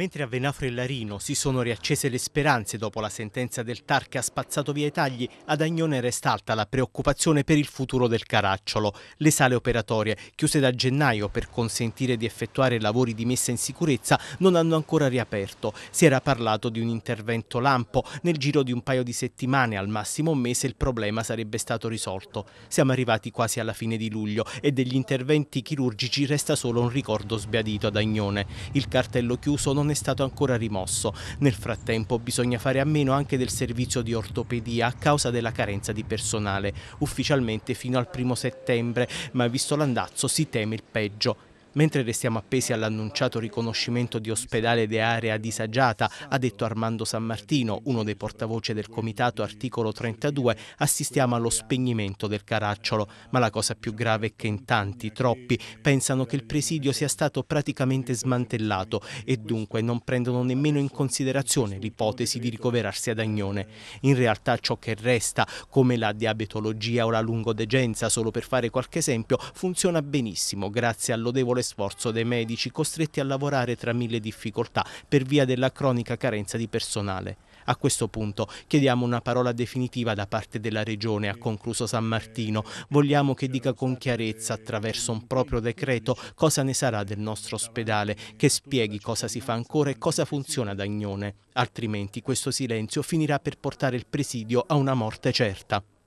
Mentre a Venafro e Larino si sono riaccese le speranze dopo la sentenza del TAR che ha spazzato via i tagli, ad Agnone resta alta la preoccupazione per il futuro del Caracciolo. Le sale operatorie, chiuse da gennaio per consentire di effettuare lavori di messa in sicurezza, non hanno ancora riaperto. Si era parlato di un intervento lampo. Nel giro di un paio di settimane, al massimo un mese, il problema sarebbe stato risolto. Siamo arrivati quasi alla fine di luglio e degli interventi chirurgici resta solo un ricordo sbiadito ad Agnone. Il cartello chiuso non è stato ancora rimosso. Nel frattempo bisogna fare a meno anche del servizio di ortopedia a causa della carenza di personale, ufficialmente fino al primo settembre, ma visto l'andazzo si teme il peggio. Mentre restiamo appesi all'annunciato riconoscimento di ospedale di area disagiata, ha detto Armando San Martino, uno dei portavoce del comitato articolo 32, assistiamo allo spegnimento del caracciolo. Ma la cosa più grave è che in tanti, troppi, pensano che il presidio sia stato praticamente smantellato e dunque non prendono nemmeno in considerazione l'ipotesi di ricoverarsi ad Agnone. In realtà ciò che resta, come la diabetologia o la lungodegenza, solo per fare qualche esempio, funziona benissimo grazie all'odevole notevole sforzo dei medici costretti a lavorare tra mille difficoltà per via della cronica carenza di personale. A questo punto chiediamo una parola definitiva da parte della Regione, ha concluso San Martino. Vogliamo che dica con chiarezza, attraverso un proprio decreto, cosa ne sarà del nostro ospedale, che spieghi cosa si fa ancora e cosa funziona ad Agnone. Altrimenti questo silenzio finirà per portare il presidio a una morte certa.